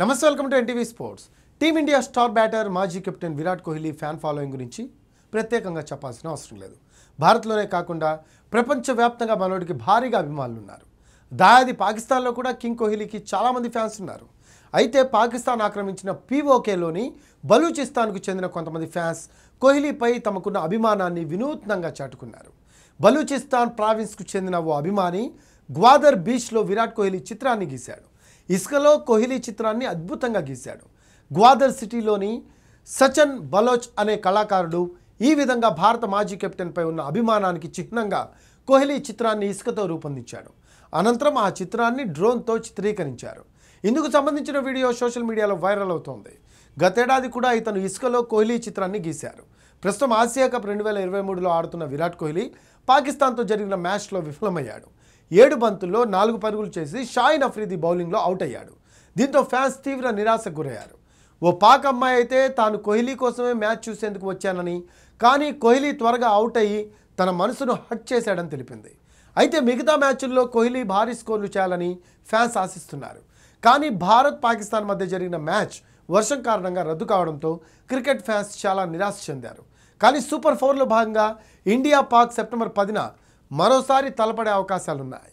నమస్తే welcome to NTV sports team India star batter మాజీ captain Virat Kohli fan following గురించి ప్రత్యేకంగా చెప్పాల్సిన అవసరం లేదు భారత్లోనే కాకుండా ప్రపంచవ్యాప్తంగా మనోడికి భారీగా అభిమానులు ఉన్నారు దాయాది పాకిస్తాన్లో కూడా కింగ్ కోహ్లీకి చాలామంది ఫ్యాన్స్ ఉన్నారు అయితే పాకిస్తాన్ ఆక్రమించిన పీఓకేలోని బలూచిస్తాన్కు చెందిన కొంతమంది ఫ్యాన్స్ కోహ్లీపై తమకున్న అభిమానాన్ని వినూత్నంగా చాటుకున్నారు బలూచిస్తాన్ ప్రావిన్స్కు చెందిన ఓ అభిమాని గ్వాదర్ బీచ్లో విరాట్ కోహ్లీ చిత్రాన్ని గీశాడు ఇసుకలో కోహ్లీ చిత్రాన్ని అద్భుతంగా గీశాడు గ్వాదర్ సిటీలోని సచన్ బలోచ్ అనే కళాకారుడు ఈ విధంగా భారత మాజీ కెప్టెన్పై ఉన్న అభిమానానికి చిహ్నంగా కోహ్లీ చిత్రాన్ని ఇసుకతో రూపొందించాడు అనంతరం ఆ చిత్రాన్ని డ్రోన్తో చిత్రీకరించారు ఇందుకు సంబంధించిన వీడియో సోషల్ మీడియాలో వైరల్ అవుతోంది గతేడాది కూడా ఇతను ఇసుకలో కోహ్లీ చిత్రాన్ని గీశారు ప్రస్తుతం ఆసియా కప్ రెండు వేల ఇరవై మూడులో ఆడుతున్న విరాట్ కోహ్లీ పాకిస్తాన్తో జరిగిన మ్యాచ్లో విఫలమయ్యాడు ఏడు బంతుల్లో నాలుగు పరుగులు చేసి షాయిన్ అఫ్రీది బౌలింగ్లో అవుట్ అయ్యాడు దీంతో ఫ్యాన్స్ తీవ్ర నిరాశకు గురయ్యారు ఓ పాక్ అమ్మాయి అయితే తాను కోహ్లీ కోసమే మ్యాచ్ చూసేందుకు వచ్చానని కానీ కోహ్లీ త్వరగా అవుట్ అయ్యి తన మనసును హట్ చేశాడని తెలిపింది అయితే మిగతా మ్యాచ్ల్లో కోహ్లీ భారీ స్కోర్లు చేయాలని ఫ్యాన్స్ ఆశిస్తున్నారు కానీ భారత్ పాకిస్తాన్ మధ్య జరిగిన మ్యాచ్ వర్షం కారణంగా రద్దు కావడంతో క్రికెట్ ఫ్యాన్స్ చాలా నిరాశ చెందారు కానీ సూపర్ ఫోర్లో భాగంగా ఇండియా పాక్ సెప్టెంబర్ పదిన మరోసారి తలపడే అవకాశాలున్నాయి